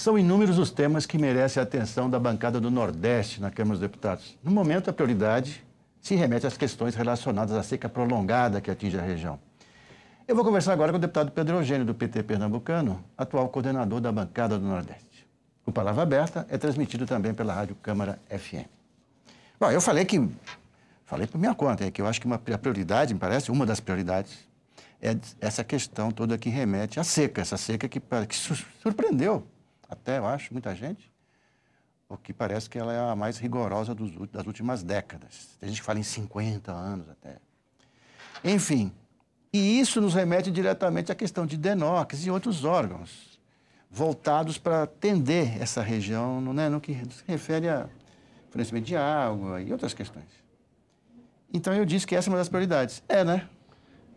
São inúmeros os temas que merecem a atenção da bancada do Nordeste na Câmara dos Deputados. No momento, a prioridade se remete às questões relacionadas à seca prolongada que atinge a região. Eu vou conversar agora com o deputado Pedro Eugênio, do PT Pernambucano, atual coordenador da bancada do Nordeste. O Palavra Aberta é transmitido também pela Rádio Câmara FM. Bom, eu falei que. Falei por minha conta, é que eu acho que uma, a prioridade, me parece, uma das prioridades, é essa questão toda que remete à seca, essa seca que, que surpreendeu até eu acho, muita gente, porque parece que ela é a mais rigorosa dos, das últimas décadas. Tem gente que fala em 50 anos até. Enfim, e isso nos remete diretamente à questão de DENOX e outros órgãos voltados para atender essa região, né, no que se refere a fornecimento de água e outras questões. Então eu disse que essa é uma das prioridades. É, né?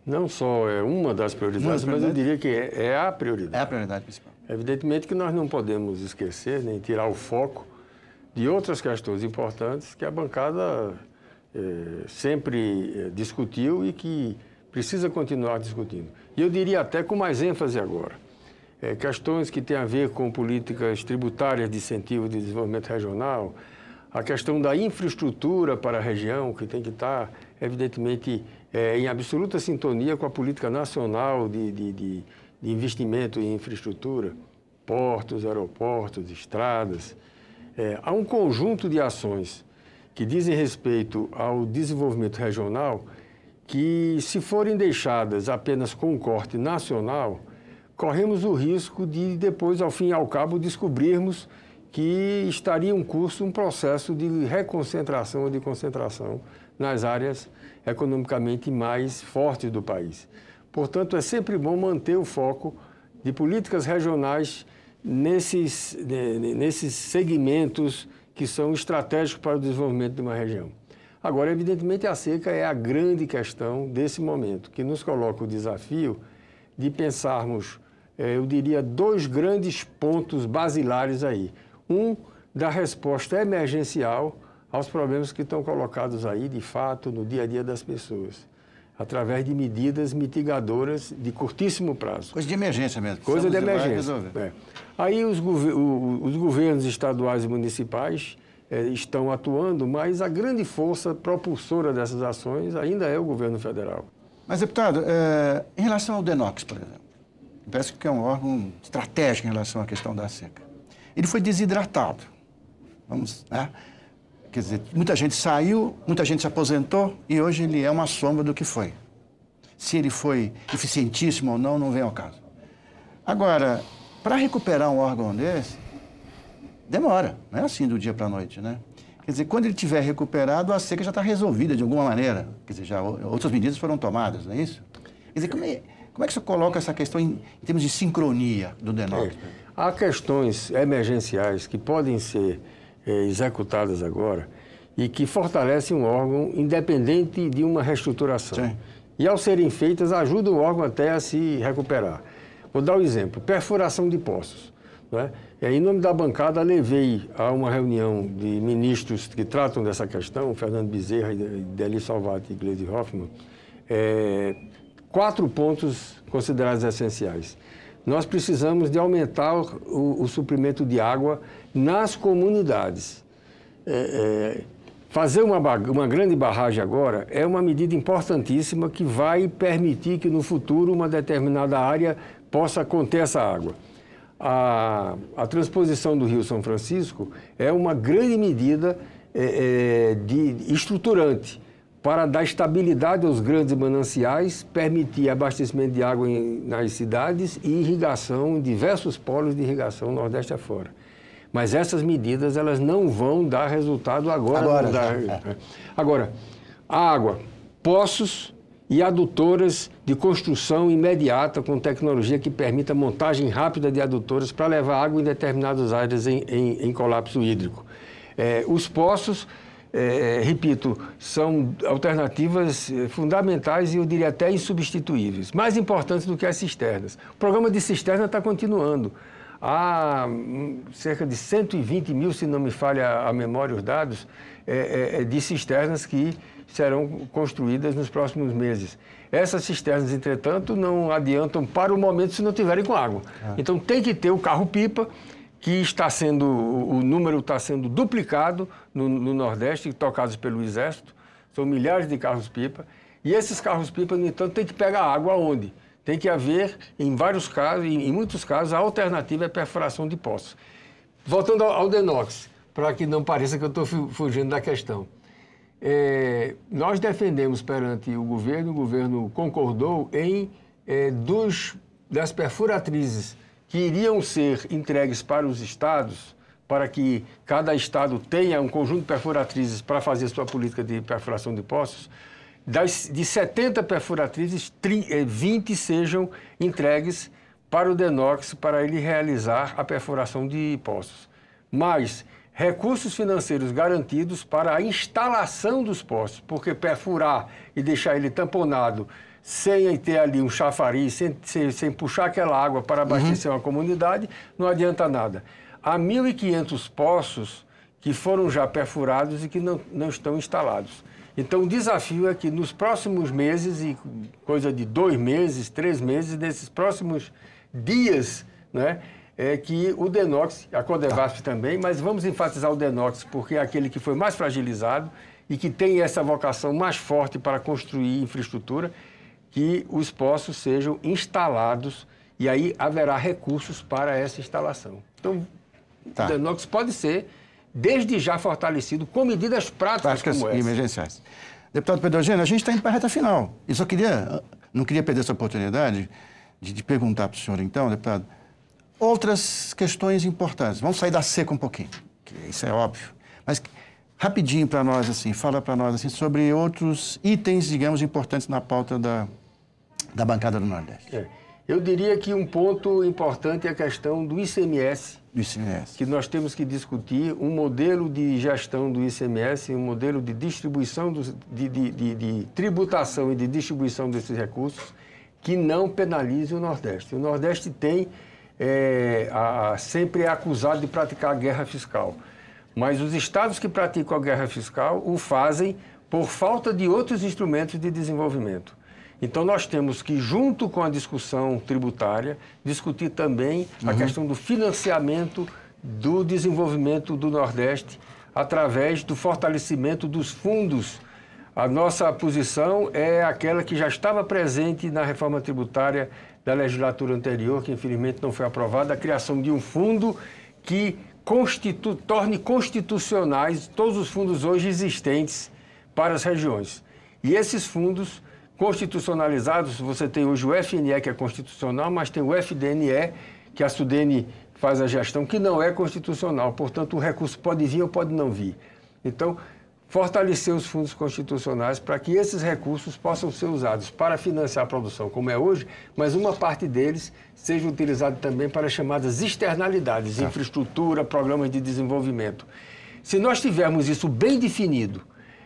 Não só é uma das prioridades, uma das prioridades mas eu diria que é, é a prioridade. É a prioridade principal. Evidentemente que nós não podemos esquecer nem tirar o foco de outras questões importantes que a bancada eh, sempre eh, discutiu e que precisa continuar discutindo. E eu diria até com mais ênfase agora. Eh, questões que têm a ver com políticas tributárias de incentivo de desenvolvimento regional, a questão da infraestrutura para a região, que tem que estar, evidentemente, eh, em absoluta sintonia com a política nacional de, de, de de investimento em infraestrutura, portos, aeroportos, estradas. É, há um conjunto de ações que dizem respeito ao desenvolvimento regional que, se forem deixadas apenas com um corte nacional, corremos o risco de depois, ao fim e ao cabo, descobrirmos que estaria em curso um processo de reconcentração ou de concentração nas áreas economicamente mais fortes do país. Portanto, é sempre bom manter o foco de políticas regionais nesses, nesses segmentos que são estratégicos para o desenvolvimento de uma região. Agora, evidentemente, a seca é a grande questão desse momento, que nos coloca o desafio de pensarmos, eh, eu diria, dois grandes pontos basilares aí. Um, da resposta emergencial aos problemas que estão colocados aí, de fato, no dia a dia das pessoas através de medidas mitigadoras de curtíssimo prazo. Coisa de emergência mesmo. Coisa de emergência. É. Aí os, gover os, governos estaduais e municipais é, estão atuando, mas a grande força propulsora dessas ações ainda é o governo federal. Mas, deputado, é, em relação ao DENOX, por exemplo, parece que é um órgão estratégico em relação à questão da seca. Ele foi desidratado, vamos, né? Quer dizer, muita gente saiu, muita gente se aposentou e hoje ele é uma sombra do que foi. Se ele foi eficientíssimo ou não, não vem ao caso. Agora, para recuperar um órgão desse, demora, não é assim do dia para a noite, né? Quer dizer, quando ele tiver recuperado, a seca já está resolvida de alguma maneira. Quer dizer, já outras medidas foram tomadas, não é isso? Quer dizer, como é, como é que você coloca essa questão em, em termos de sincronia do DENOC? É. Há questões emergenciais que podem ser é, executadas agora e que fortalecem um órgão independente de uma reestruturação. Sim. E ao serem feitas, ajuda o órgão até a se recuperar. Vou dar um exemplo: perfuração de poços. É Em nome da bancada, levei a uma reunião de ministros que tratam dessa questão, Fernando Bezerra, Deli Salvati e Gleisi Hoffmann, é, quatro pontos considerados essenciais nós precisamos de aumentar o, o suprimento de água nas comunidades. É, é, fazer uma, uma grande barragem agora é uma medida importantíssima que vai permitir que no futuro uma determinada área possa conter essa água. A, a transposição do Rio São Francisco é uma grande medida é, é de estruturante para dar estabilidade aos grandes mananciais, permitir abastecimento de água em, nas cidades e irrigação, diversos polos de irrigação nordeste afora. Mas essas medidas elas não vão dar resultado agora. Agora, dá, né? é. agora água, poços e adutoras de construção imediata com tecnologia que permita montagem rápida de adutoras para levar água em determinadas áreas em, em, em colapso hídrico. É, os poços é, repito, são alternativas eh, fundamentais e eu diria até insubstituíveis, mais importantes do que as cisternas. O programa de cisterna está continuando. Há hum, cerca de 120 mil, se não me falha a memória os dados, é, é, é, de cisternas que serão construídas nos próximos meses. Essas cisternas, entretanto, não adiantam para o momento se não tiverem com água. Ah. Então tem que ter o carro-pipa que está sendo, o número está sendo duplicado no, no Nordeste, tocados pelo Exército. São milhares de carros-pipa. E esses carros-pipa, no entanto, têm que pegar água onde? Tem que haver, em vários casos, em, em muitos casos, a alternativa é a perfuração de poços. Voltando ao, ao Denox, para que não pareça que eu estou fugindo da questão. É, nós defendemos perante o governo, o governo concordou em é, dos, das perfuratrizes que iriam ser entregues para os estados, para que cada estado tenha um conjunto de perfuratrizes para fazer sua política de perfuração de poços, das, de 70 perfuratrizes, 20 eh, sejam entregues para o Denox para ele realizar a perfuração de poços. Mas recursos financeiros garantidos para a instalação dos poços, porque perfurar e deixar ele tamponado sem ter ali um chafariz, sem, sem, sem puxar aquela água para uhum. abastecer uhum. uma comunidade, não adianta nada. Há 1.500 poços que foram já perfurados e que não, não estão instalados. Então, o desafio é que nos próximos meses, e coisa de dois meses, três meses, nesses próximos dias, né, é que o Denox, a Codevasp tá. também, mas vamos enfatizar o Denox, porque é aquele que foi mais fragilizado e que tem essa vocação mais forte para construir infraestrutura que os poços sejam instalados e aí haverá recursos para essa instalação. Então, tá. o Danox pode ser, desde já fortalecido, com medidas práticas, práticas como essa. emergenciais. Deputado Pedro Eugênio, a gente está indo para a reta final. E só queria, não queria perder essa oportunidade de, de perguntar para o senhor, então, deputado, outras questões importantes. Vamos sair da seca um pouquinho, isso é óbvio. Mas rapidinho para nós, assim, fala para nós, assim, sobre outros itens, digamos, importantes na pauta da da bancada do Nordeste. É. Eu diria que um ponto importante é a questão do ICMS. Do ICMS. Que nós temos que discutir um modelo de gestão do ICMS, um modelo de distribuição, dos, de, de, de, de tributação e de distribuição desses recursos que não penalize o Nordeste. O Nordeste tem é, a, sempre é acusado de praticar a guerra fiscal. Mas os estados que praticam a guerra fiscal o fazem por falta de outros instrumentos de desenvolvimento. Então, nós temos que, junto com a discussão tributária, discutir também uhum. a questão do financiamento do desenvolvimento do Nordeste através do fortalecimento dos fundos. A nossa posição é aquela que já estava presente na reforma tributária da legislatura anterior, que infelizmente não foi aprovada, a criação de um fundo que constitu torne constitucionais todos os fundos hoje existentes para as regiões. E esses fundos constitucionalizados, você tem hoje o FNE, que é constitucional, mas tem o FDNE, que é a SUDENE faz a gestão, que não é constitucional. Portanto, o recurso pode vir ou pode não vir. Então, fortalecer os fundos constitucionais para que esses recursos possam ser usados para financiar a produção, como é hoje, mas uma parte deles seja utilizado também para as chamadas externalidades, tá. infraestrutura, programas de desenvolvimento. Se nós tivermos isso bem definido,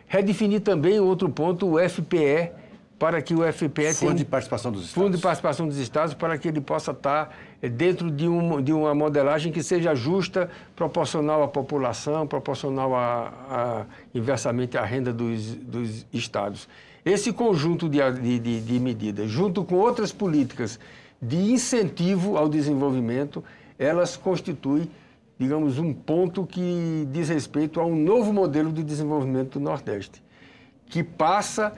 redefinir também outro ponto, o FPE, para que o FPE Fundo de participação dos estados. Fundo de participação dos estados para que ele possa estar eh, dentro de, um, de uma modelagem que seja justa, proporcional à população, proporcional a, a inversamente à renda dos, dos estados. Esse conjunto de, de, de medidas, junto com outras políticas de incentivo ao desenvolvimento, elas constituem digamos, um ponto que diz respeito a um novo modelo de desenvolvimento do Nordeste, que passa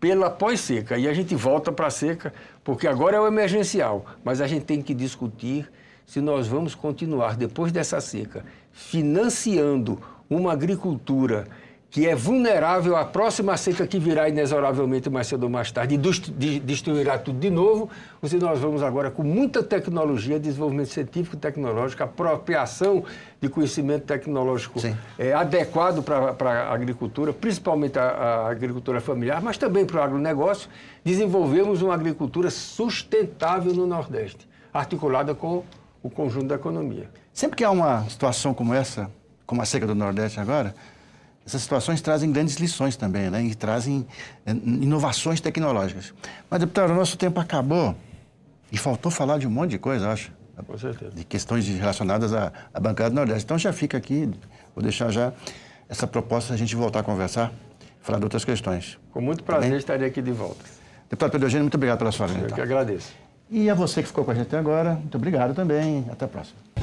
pela pós-seca. E a gente volta para a seca, porque agora é o emergencial, mas a gente tem que discutir se nós vamos continuar, depois dessa seca, financiando uma agricultura que é vulnerável à próxima seca que virá inexoravelmente mais cedo ou mais tarde e destruirá tudo de novo, ou se nós vamos agora com muita tecnologia, desenvolvimento científico, tecnológico, apropriação de conhecimento tecnológico é, adequado para a agricultura, principalmente a, a agricultura familiar, mas também para o agronegócio, desenvolvemos uma agricultura sustentável no Nordeste, articulada com o conjunto da economia. Sempre que há uma situação como essa, como a seca do Nordeste agora, essas situações trazem grandes lições também, né? E trazem eh, inovações tecnológicas. Mas, deputado, o nosso tempo acabou e faltou falar de um monte de coisa, acho. Com certeza. De questões relacionadas à, à bancada do Nordeste. Então já fica aqui, vou deixar já essa proposta a gente voltar a conversar, falar de outras questões. Com muito tá prazer tá estarei aqui de volta. Deputado Pedro Eugênio, muito obrigado pela sua vinda. Eu que agradeço. E a você que ficou com a gente até agora, muito obrigado também. Até a próxima.